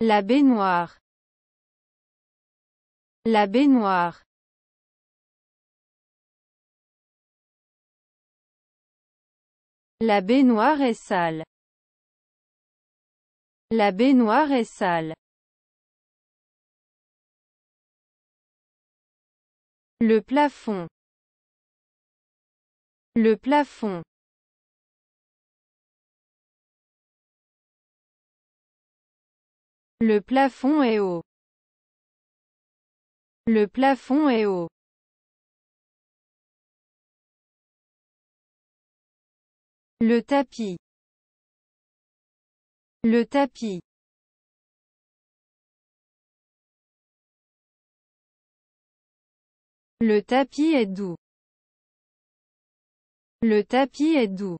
La baignoire. La baignoire. La baignoire est sale. La baignoire est sale. Le plafond. Le plafond. Le plafond est haut. Le plafond est haut. Le tapis. Le tapis. Le tapis est doux. Le tapis est doux.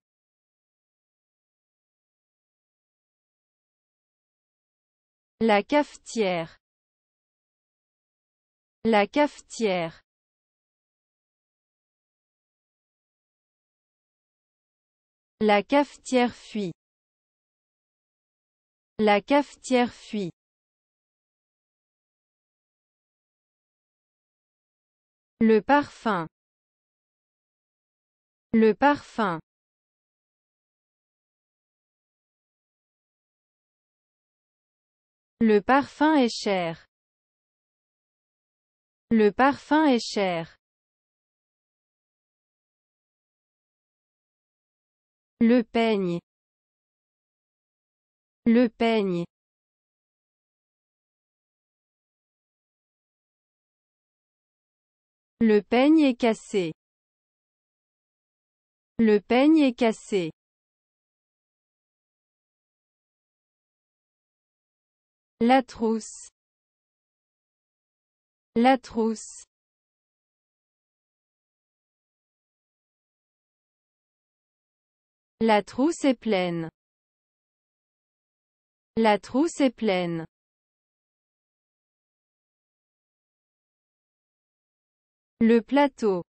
La cafetière. La cafetière. La cafetière fuit. La cafetière fuit. Le parfum. Le parfum. Le parfum est cher. Le parfum est cher. Le peigne. Le peigne. Le peigne est cassé. Le peigne est cassé. La trousse. La trousse. La trousse est pleine. La trousse est pleine. Le plateau.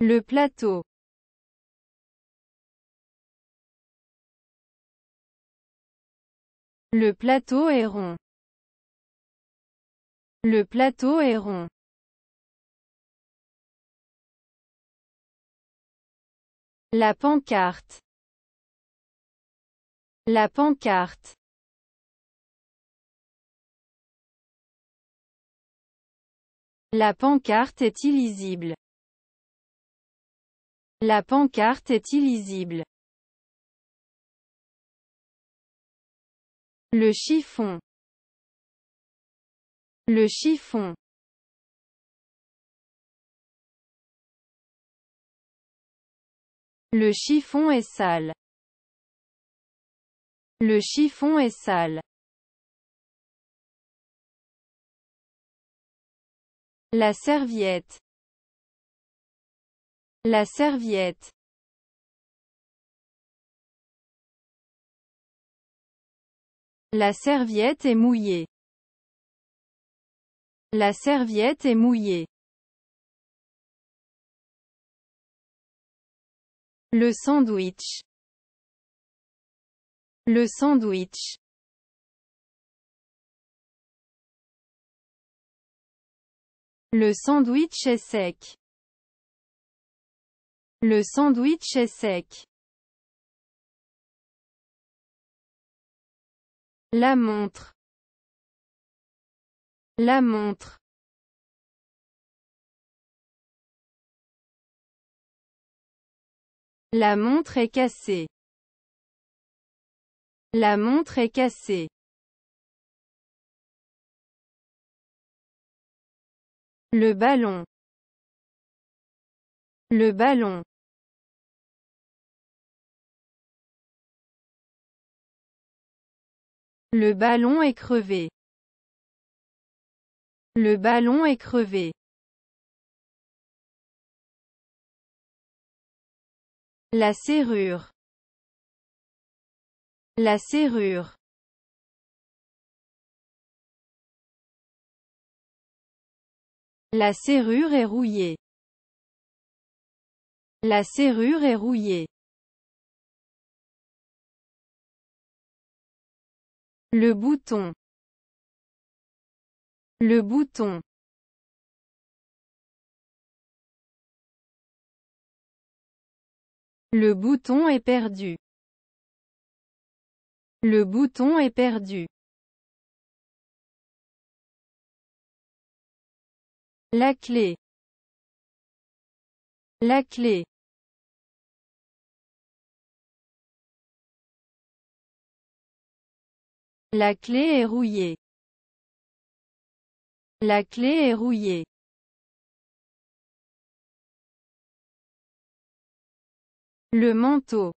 Le plateau. Le plateau est rond. Le plateau est rond. La pancarte. La pancarte. La pancarte est illisible. La pancarte est illisible. Le chiffon. Le chiffon. Le chiffon est sale. Le chiffon est sale. La serviette. La serviette. La serviette est mouillée. La serviette est mouillée. Le sandwich. Le sandwich. Le sandwich est sec. Le sandwich est sec. La montre. La montre. La montre est cassée. La montre est cassée. Le ballon. Le ballon. Le ballon est crevé. Le ballon est crevé. La serrure. La serrure. La serrure est rouillée. La serrure est rouillée. Le bouton. Le bouton. Le bouton est perdu. Le bouton est perdu. La clé. La clé. La clé est rouillée. La clé est rouillée. Le manteau.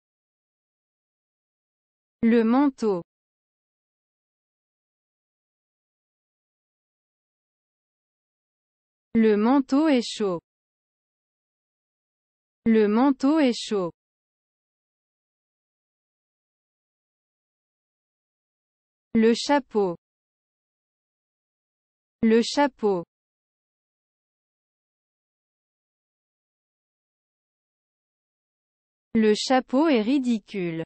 Le manteau. Le manteau est chaud. Le manteau est chaud. Le chapeau. Le chapeau. Le chapeau est ridicule.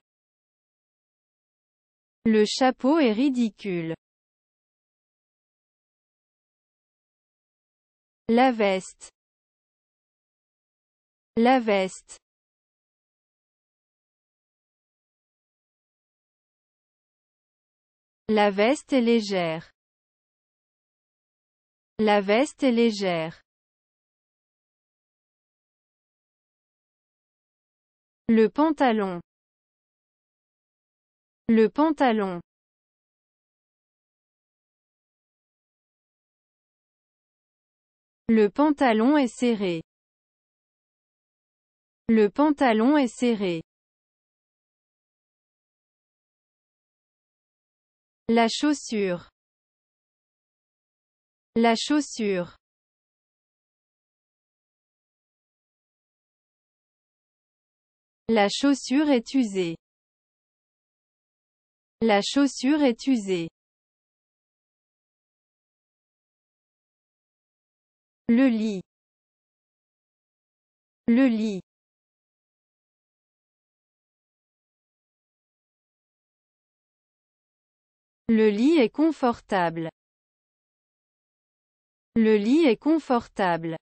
Le chapeau est ridicule. La veste. La veste. La veste est légère. La veste est légère. Le pantalon. Le pantalon. Le pantalon est serré. Le pantalon est serré. La chaussure. La chaussure. La chaussure est usée. La chaussure est usée. Le lit. Le lit. Le lit est confortable. Le lit est confortable.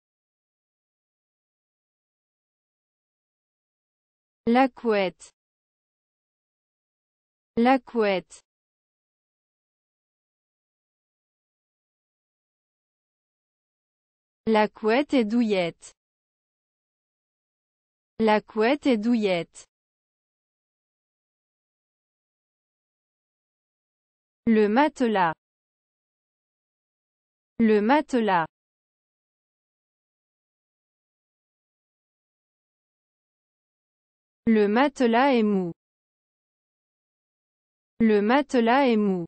La couette. La couette. La couette est douillette. La couette est douillette. Le matelas. Le matelas. Le matelas est mou. Le matelas est mou.